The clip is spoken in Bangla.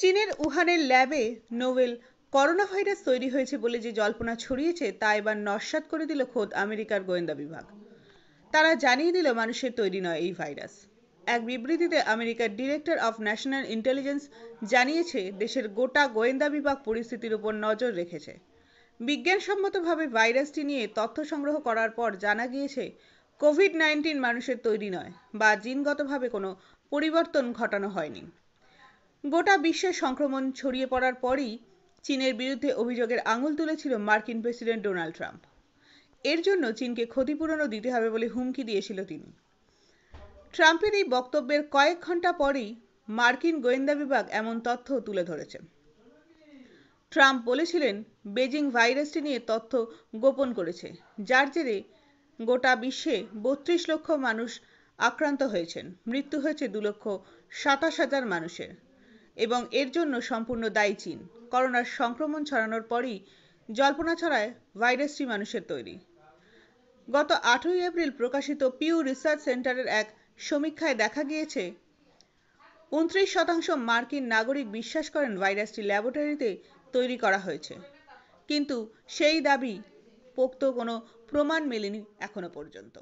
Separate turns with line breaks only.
চীনের উহানের ল্যাবে নোভেল করোনা ভাইরাস তৈরি হয়েছে বলে যে জল্পনা ছড়িয়েছে তা এবার নস্বাত করে দিল খোদ আমেরিকার গোয়েন্দা বিভাগ তারা জানিয়ে দিল মানুষের তৈরি নয় এই ভাইরাস এক বিবৃতিতে আমেরিকার ডিরেক্টর অফ ন্যাশনাল ইন্টেলিজেন্স জানিয়েছে দেশের গোটা গোয়েন্দা বিভাগ পরিস্থিতির উপর নজর রেখেছে বিজ্ঞানসম্মতভাবে ভাইরাসটি নিয়ে তথ্য সংগ্রহ করার পর জানা গিয়েছে কোভিড নাইন্টিন মানুষের তৈরি নয় বা জিনগতভাবে কোনো পরিবর্তন ঘটানো হয়নি গোটা বিশ্বে সংক্রমণ ছড়িয়ে পড়ার পরই চীনের বিরুদ্ধে অভিযোগের আঙুল তুলেছিল মার্কিন প্রেসিডেন্ট ডোনাল্ড ট্রাম্প এর জন্য চীনকে ক্ষতিপূরণও দিতে হবে বলে হুমকি দিয়েছিল তিনি ট্রাম্পের এই বক্তব্যের কয়েক ঘন্টা পরেই মার্কিন গোয়েন্দা বিভাগ এমন তথ্য তুলে ধরেছে ট্রাম্প বলেছিলেন বেজিং ভাইরাসটি নিয়ে তথ্য গোপন করেছে যার জেরে গোটা বিশ্বে বত্রিশ লক্ষ মানুষ আক্রান্ত হয়েছেন মৃত্যু হয়েছে দু লক্ষ সাতাশ হাজার মানুষের এবং এর জন্য সম্পূর্ণ দায়ী চীন করোনার সংক্রমণ ছড়ানোর পরই জল্পনা ছড়ায় ভাইরাসটি মানুষের তৈরি গত আঠই এপ্রিল প্রকাশিত পিউ রিসার্চ সেন্টারের এক সমীক্ষায় দেখা গিয়েছে উনত্রিশ শতাংশ মার্কিন নাগরিক বিশ্বাস করেন ভাইরাসটি ল্যাবরেটরিতে তৈরি করা হয়েছে কিন্তু সেই দাবি পোক্ত কোনো প্রমাণ মেলেনি এখনো পর্যন্ত